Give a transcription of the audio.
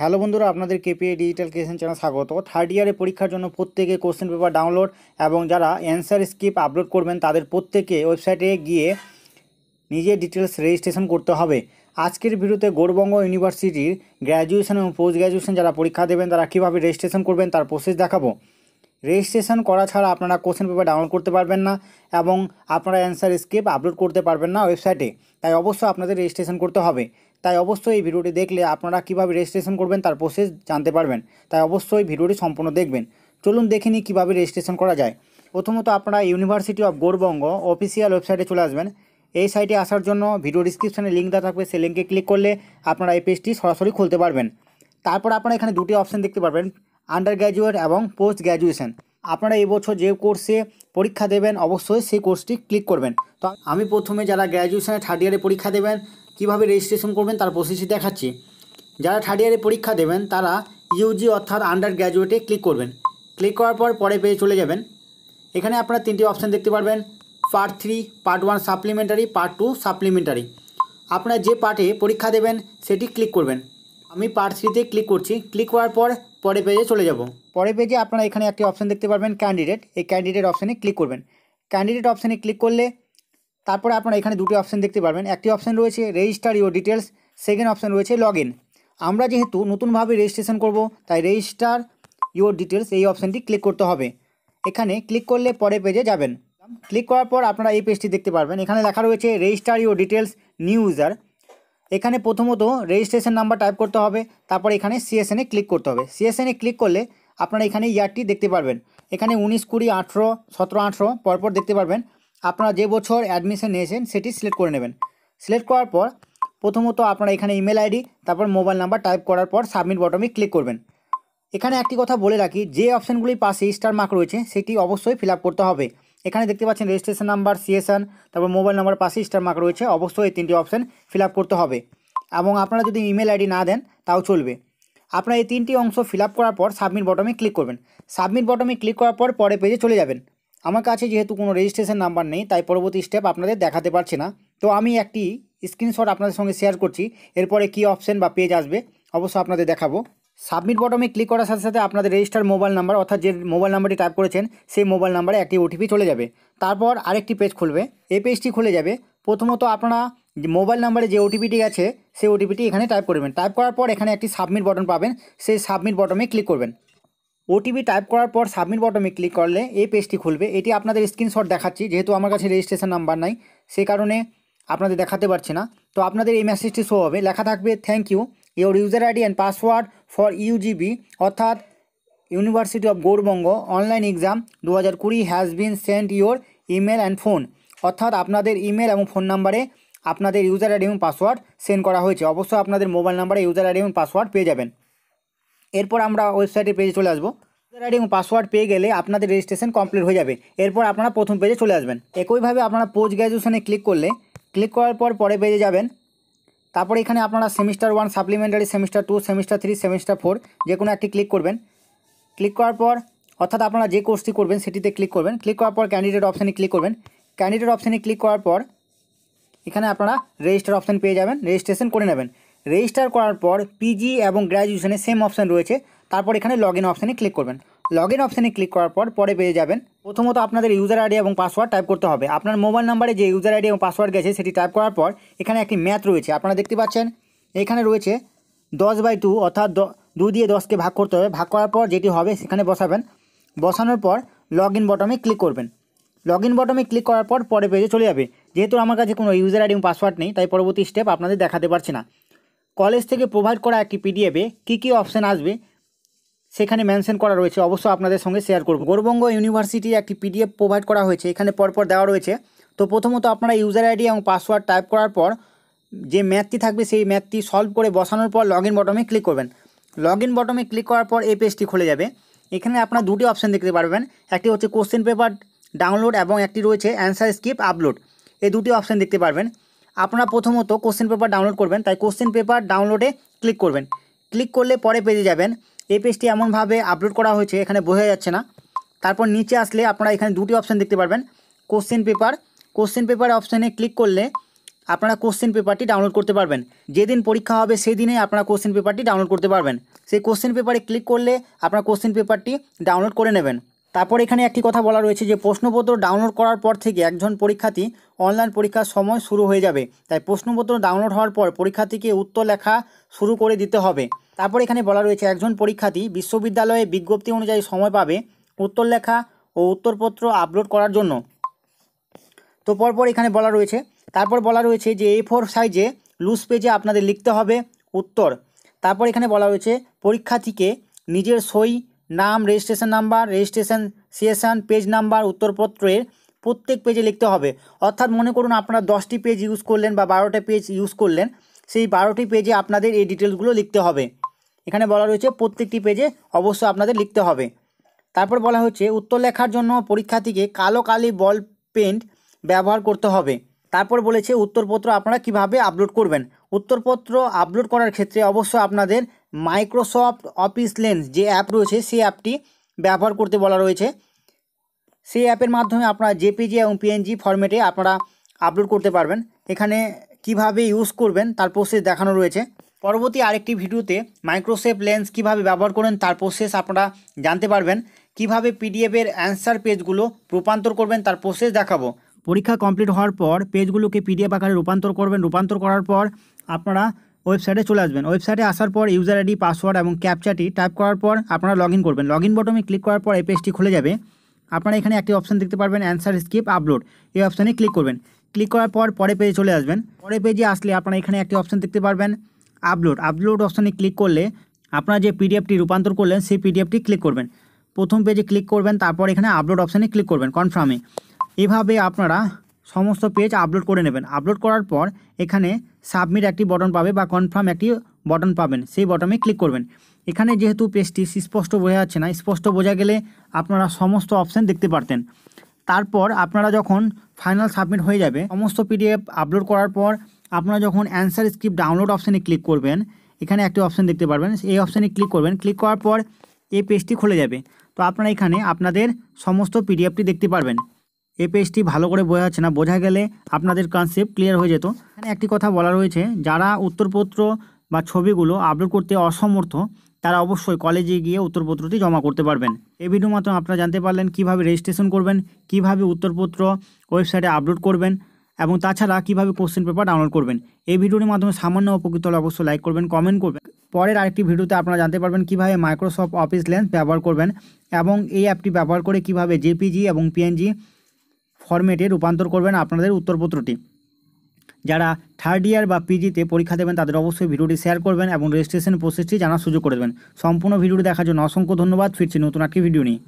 hello বন্ধুরা আপনাদের KPA digital creation channel স্বাগত থার্ড ইয়ারে পরীক্ষার জন্য প্রত্যেকে কোশ্চেন পেপার ডাউনলোড এবং যারা অ্যান্সার স্কিপ আপলোড করবেন তাদের প্রত্যেকে ওয়েবসাইটে গিয়ে নিজের ডিটেলস রেজিস্ট্রেশন করতে হবে আজকের ভিডিওতে গৌরবঙ্গ ইউনিভার্সিটির গ্র্যাজুয়েশন এবং পোস্ট গ্র্যাজুয়েশন যারা পরীক্ষা দেবেন তারা কীভাবে রেজিস্ট্রেশন করবেন তার প্রসেস দেখাবো রেজিস্ট্রেশন করা ছাড়া আপনারা কোশ্চেন পেপার ডাউনলোড করতে পারবেন না এবং আপনারা অ্যান্সার স্কিপ আপলোড করতে পারবেন না ওয়েবসাইটে তাই অবশ্যই আপনাদের রেজিস্ট্রেশন করতে হবে তাই অবশ্যই এই ভিডিওটি দেখলে আপনারা কীভাবে রেজিস্ট্রেশন করবেন তার প্রসেস জানতে পারবেন তাই অবশ্যই ভিডিওটি সম্পূর্ণ দেখবেন চলুন দেখে নিই কীভাবে রেজিস্ট্রেশন করা যায় প্রথমত আপনারা ইউনিভার্সিটি অফ গৌরবঙ্গ অফিসিয়াল ওয়েবসাইটে চলে আসবেন এই সাইটে আসার জন্য ভিডিও ডিসক্রিপশানে লিঙ্ক দেওয়া থাকবে সেই লিঙ্কে ক্লিক করলে আপনারা এই পেজটি সরাসরি খুলতে পারবেন তারপর আপনারা এখানে দুটি অপশান দেখতে পারবেন আন্ডার গ্র্যাজুয়েট এবং পোস্ট গ্র্যাজুয়েশান আপনারা এই বছর যে কোর্সে পরীক্ষা দেবেন অবশ্যই সেই কোর্সটি ক্লিক করবেন তো আমি প্রথমে যারা গ্র্যাজুয়েশানে থার্ড ইয়ারে পরীক্ষা দেবেন কিভাবে রেজিস্ট্রেশন করবেন তার প্রসেসই দেখাচ্ছি যারা থার্ড ইয়ারে পরীক্ষা দেবেন তারা ইউজি অর্থাৎ আন্ডার গ্র্যাজুয়েটে ক্লিক করবেন ক্লিক করার পর পরে পেয়ে চলে যাবেন এখানে আপনারা তিনটি অপশান দেখতে পারবেন part three part one supplementary part two supplementary আপনারা যে পার্টে পরীক্ষা দেবেন সেটি ক্লিক করবেন আমি পার্ট থ্রিতে ক্লিক করছি ক্লিক করার পর পরে পেজে চলে যাব পরে পেজে আপনারা এখানে একটি অপশান দেখতে পারবেন ক্যান্ডিডেট এই ক্যান্ডিডেট অপশানে ক্লিক করবেন ক্যান্ডিডেট অপশানে ক্লিক করলে তারপরে আপনারা এখানে দুটি অপশান দেখতে পারবেন একটি অপশান রয়েছে register your details second option রয়েছে লগ আমরা যেহেতু নতুনভাবে রেজিস্ট্রেশন করব তাই রেজিস্টার ইউর ডিটেলস এই অপশানটি ক্লিক করতে হবে এখানে ক্লিক করলে পরে পেজে যাবেন ক্লিক করার পর আপনারা এই পেজটি দেখতে পারবেন এখানে লেখা রয়েছে register your details new user এখানে প্রথমত রেজিস্ট্রেশন নাম্বার টাইপ করতে হবে তারপর এখানে সিএসএনে ক্লিক করতে হবে সিএসএনে ক্লিক করলে আপনারা এখানে ইয়ারটি দেখতে পারবেন এখানে উনিশ কুড়ি আঠেরো সতেরো আঠেরো পরপর দেখতে পারবেন আপনারা যে বছর অ্যাডমিশন নিয়েছেন সেটি সিলেক্ট করে নেবেন সিলেক্ট করার পর প্রথমত আপনারা এখানে ইমেল আইডি তারপর মোবাইল নাম্বার টাইপ করার পর সাবমিট বটমে ক্লিক করবেন এখানে একটি কথা বলে রাখি যে অপশানগুলির পাশে স্টার মার্ক রয়েছে সেটি অবশ্যই ফিল করতে হবে এখানে দেখতে পাচ্ছেন রেজিস্ট্রেশন নাম্বার সিএসএন তারপর মোবাইল নাম্বার পাশে স্টার মার্ক রয়েছে অবশ্যই এই তিনটি অপশান ফিল করতে হবে এবং আপনারা যদি ইমেল আইডি না দেন তাও চলবে আপনারা এই তিনটি অংশ ফিল করার পর সাবমিট বটমে ক্লিক করবেন সাবমিট বটমে ক্লিক করার পর পরে পেজে চলে যাবেন আমার কাছে যেহেতু কোনো রেজিস্ট্রেশন নাম্বার নেই তাই পরবর্তী স্টেপ আপনাদের দেখাতে পারছি না তো আমি একটি স্ক্রিনশট আপনাদের সঙ্গে শেয়ার করছি এরপরে কি অপশন বা পেজ আসবে অবশ্য আপনাদের দেখাবো সাবমিট বটমে ক্লিক করার সাথে সাথে আপনাদের রেজিস্টার মোবাইল নাম্বার অর্থাৎ যে মোবাইল নাম্বারটি টাইপ করেছেন সেই মোবাইল নাম্বারে একটি ওটিপি চলে যাবে তারপর আরেকটি পেজ খুলবে এই পেজটি খুলে যাবে প্রথমত আপনারা মোবাইল নাম্বারে যে ওটিপিটি গেছে সেই ওটিপিটি এখানে টাইপ করবেন টাইপ করার পর এখানে একটি সাবমিট বটন পাবেন সেই সাবমিট বটমে ক্লিক করবেন ওটিপি টাইপ করার পর সাবমিট বটমে ক্লিক করলে এই পেজটি খুলবে এটি আপনাদের স্ক্রিনশট দেখাচ্ছি যেহেতু আমার কাছে রেজিস্ট্রেশন নাম্বার নাই সে কারণে আপনাদের দেখাতে পারছি না তো আপনাদের এই মেসেজটি শো হবে লেখা থাকবে thank you your user ID and password for UGB অর্থাৎ university of Gour Banga online exam দু হাজার কুড়ি has been sent your email and phone অর্থাৎ আপনাদের ইমেল এবং ফোন নাম্বারে আপনাদের ইউজার আইডি এবং পাসওয়ার্ড সেন্ড করা হয়েছে অবশ্যই আপনাদের মোবাইল নাম্বারে ইউজার আইডি এবং পাসওয়ার্ড পেয়ে যাবেন এরপর আমরা ওয়েবসাইটে পেজে চলে আসবো ইউজার আইডি এবং পাসওয়ার্ড পেয়ে গেলে আপনাদের রেজিস্ট্রেশন কমপ্লিট হয়ে যাবে এরপর আপনারা প্রথম পেজে চলে আসবেন একইভাবে আপনারা পোস্ট গ্র্যাজুয়েশনে ক্লিক করলে ক্লিক করার পর পরে পেজে যাবেন তারপর এখানে আপনারা semester one supplementary semester two semester three semester four যে কোনো একটি ক্লিক করবেন ক্লিক করার পর অর্থাৎ আপনারা যে কোর্সটি করবেন সেটিতে ক্লিক করবেন ক্লিক করার পর ক্যান্ডিডেট অপশানে ক্লিক করবেন ক্যান্ডিডেট অপশানে ক্লিক করার পর এখানে আপনারা রেজিস্টার অপশান পেয়ে যাবেন রেজিস্ট্রেশন করে নেবেন রেজিস্টার করার পর পিজি এবং গ্র্যাজুয়েশনে সেম অপশান রয়েছে তারপর এখানে লগ ইন অপশানে ক্লিক করবেন লগ ইন অপশানে ক্লিক করার পর পরে পেয়ে যাবেন প্রথমত আপনাদের ইউজার আইডি এবং পাসওয়ার্ড টাইপ করতে হবে আপনার মোবাইল নাম্বারে যে ইউজার আইডি এবং পাসওয়ার্ড গেছে সেটি টাইপ করার পর এখানে একটি ম্যাথ রয়েছে আপনারা দেখতে পাচ্ছেন এখানে রয়েছে দশ বাই টু অর্থাৎ দু দিয়ে দশকে ভাগ করতে হবে ভাগ করার পর যেটি হবে সেখানে বসাবেন বসানোর পর লগ ইন বটমে ক্লিক করবেন লগ ইন বটমে ক্লিক করার পর পরে পেজে চলে যাবে যেহেতু আমার কাছে কোনো ইউজার আইডি এবং পাসওয়ার্ড নেই তাই পরবর্তী স্টেপ আপনাদের দেখাতে পারছি না কলেজ থেকে প্রোভাইড করা একটি পিডিএফে কী কী অপশান আসবে সেখানে মেনশন করা রয়েছে অবশ্য আপনাদের সঙ্গে শেয়ার করব গৌরবঙ্গ ইউনিভার্সিটির একটি পিডিএফ প্রোভাইড করা হয়েছে এখানে পরপর দেওয়া রয়েছে তো প্রথমত আপনারা ইউজার আইডি এবং পাসওয়ার্ড টাইপ করার পর যে ম্যাথটি থাকবে সেই ম্যাথটি সলভ করে বসানোর পর লগ ইন বটমে ক্লিক করবেন লগ ইন বটমে ক্লিক করার পর এই পেজটি খুলে যাবে এখানে আপনারা দুটি অপশান দেখতে পারবেন একটি হচ্ছে কোশ্চেন পেপার ডাউনলোড এবং একটি রয়েছে অ্যান্সার স্কিপ আপলোড এই দুটি অপশান দেখতে পারবেন আপনারা প্রথমত কোশ্চেন পেপার ডাউনলোড করবেন তাই কোশ্চেন পেপার ডাউনলোডে ক্লিক করবেন ক্লিক করলে পরে পেজে যাবেন এই পেজটি এমনভাবে আপলোড করা হয়েছে এখানে বোঝা যাচ্ছে না তারপর নিচে আসলে আপনারা এখানে দুটি অপশান দেখতে পারবেন কোশ্চেন পেপার কোশ্চেন পেপার অপশানে ক্লিক করলে আপনারা কোশ্চেন পেপারটি ডাউনলোড করতে পারবেন যেদিন পরীক্ষা হবে সেই দিনে আপনারা কোশ্চেন পেপারটি ডাউনলোড করতে পারবেন সেই কোশ্চেন পেপারে ক্লিক করলে আপনারা কোশ্চেন পেপারটি ডাউনলোড করে নেবেন তারপর এখানে একটি কথা বলা রয়েছে যে প্রশ্নপত্র ডাউনলোড করার পর থেকে একজন পরীক্ষার্থী অনলাইন পরীক্ষার সময় শুরু হয়ে যাবে তাই প্রশ্নপত্র ডাউনলোড হওয়ার পর পরীক্ষার্থীকে উত্তর লেখা শুরু করে দিতে হবে তারপর এখানে বলা রয়েছে একজন পরীক্ষার্থী বিশ্ববিদ্যালয়ে বিজ্ঞপ্তি অনুযায়ী সময় পাবে উত্তর লেখা ও উত্তরপত্র আপলোড করার জন্য তো পরপর এখানে বলা রয়েছে তারপর বলা রয়েছে যে এ ফোর সাইজে লুজ পেজে আপনাদের লিখতে হবে উত্তর তারপর এখানে বলা রয়েছে পরীক্ষার্থীকে নিজের সই নাম রেজিস্ট্রেশন নাম্বার রেজিস্ট্রেশন সিয়েশন পেজ নাম্বার উত্তরপত্রের প্রত্যেক পেজে লিখতে হবে অর্থাৎ মনে করুন আপনারা দশটি পেজ ইউজ করলেন বা বারোটা পেজ ইউজ করলেন সেই বারোটি পেজে আপনাদের এই ডিটেলসগুলো লিখতে হবে এখানে বলা রয়েছে প্রত্যেকটি পেজে অবশ্যই আপনাদের লিখতে হবে তারপর বলা হচ্ছে উত্তর লেখার জন্য পরীক্ষার্থীকে কালো কালি বল পেন্ট ব্যবহার করতে হবে তারপর বলেছে উত্তরপত্র আপনারা কিভাবে আপলোড করবেন উত্তরপত্র আপলোড করার ক্ষেত্রে অবশ্য আপনাদের মাইক্রোসফট অফিস লেন্স যে অ্যাপ রয়েছে সেই অ্যাপটি ব্যবহার করতে বলা রয়েছে সেই অ্যাপের মাধ্যমে আপনারা জেপিজি এবং পিএনজি ফরম্যাটে আপনারা আপলোড করতে পারবেন এখানে কিভাবে ইউজ করবেন তার প্রসেস দেখানো রয়েছে পরবর্তী আরেকটি ভিডিওতে মাইক্রোসেফ লেন্স কিভাবে ব্যবহার করেন তার প্রসেস আপনারা জানতে পারবেন কিভাবে পিডিএফের অ্যান্সার পেজগুলো রূপান্তর করবেন তার প্রসেস দেখাবো পরীক্ষা কমপ্লিট হওয়ার পর পেজগুলোকে পিডিএফ আকারে রূপান্তর করবেন রূপান্তর করার পর আপনারা ওয়েবসাইটে চলে আসবেন ওয়েবসাইটে আসার পর ইউজার আইডি পাসওয়ার্ড এবং ক্যাপচাটি টাইপ করার পর আপনারা লগ করবেন লগ ইন বটমে ক্লিক করার পর এই পেজটি খুলে যাবে আপনারা এখানে একটি অপশান দেখতে পারবেন অ্যান্সার স্কিপ আপলোড এই অপশানে ক্লিক করবেন ক্লিক করার পর পরে পেজে চলে আসবেন পরে পেজে আসলে আপনারা এখানে একটি অপশান দেখতে পারবেন আপলোড আপলোড অপশানে ক্লিক করলে আপনারা যে পিডিএফটি রূপান্তর করলেন সেই পিডিএফটি ক্লিক করবেন প্রথম পেজে ক্লিক করবেন তারপর এখানে আপলোড অপশানে ক্লিক করবেন কনফার্মে এভাবে আপনারা সমস্ত পেজ আপলোড করে নেবেন আপলোড করার পর এখানে সাবমিট একটি বটন পাবে বা কনফার্ম একটি বটন পাবেন সেই বটনে ক্লিক করবেন এখানে যেহেতু পেজটি স্পষ্ট বোঝা যাচ্ছে না স্পষ্ট বোঝা গেলে আপনারা সমস্ত অপশান দেখতে পারতেন তারপর আপনারা যখন ফাইনাল সাবমিট হয়ে যাবে সমস্ত পিডিএফ আপলোড করার পর আপনারা যখন অ্যান্সার স্ক্রিপ্ট ডাউনলোড অপশানে ক্লিক করবেন এখানে একটি অপশান দেখতে পারবেন এই অপশানে ক্লিক করবেন ক্লিক করার পর এই পেজটি খুলে যাবে তো আপনারা এখানে আপনাদের সমস্ত পিডিএফটি দেখতে পারবেন এই পেজটি ভালো করে বোঝা যাচ্ছে না বোঝা গেলে আপনাদের কনসেপ্ট ক্লিয়ার হয়ে যেত এখানে একটি কথা বলা রয়েছে যারা উত্তরপত্র বা ছবিগুলো আপলোড করতে অসমর্থ তারা অবশ্যই কলেজে গিয়ে উত্তরপত্রটি জমা করতে পারবেন এই ভিডিও মাত্র আপনারা জানতে পারলেন কিভাবে রেজিস্ট্রেশন করবেন কিভাবে উত্তরপত্র ওয়েবসাইটে আপলোড করবেন এবং তাছাড়া কিভাবে কোশ্চেন পেপার ডাউনলোড করবেন এই ভিডিওটির মাধ্যমে সামান্য উপকৃত হলে অবশ্যই লাইক করবেন কমেন্ট করবেন পরের আরেকটি ভিডিওতে আপনারা জানতে পারবেন কিভাবে মাইক্রোসফট অফিস লেন্স ব্যবহার করবেন এবং এই অ্যাপটি ব্যবহার করে কিভাবে জেপিজি এবং পিএনজি ফর্মেটে রূপান্তর করবেন আপনাদের উত্তরপত্রটি যারা থার্ড ইয়ার বা পিজিতে পরীক্ষা দেবেন তাদের অবশ্যই ভিডিওটি শেয়ার করবেন এবং রেজিস্ট্রেশন প্রসেসটি জানার সুযোগ করে দেবেন সম্পূর্ণ ভিডিওটি দেখার জন্য অসংখ্য ধন্যবাদ ফিরছি নতুন আটটি ভিডিও নিয়ে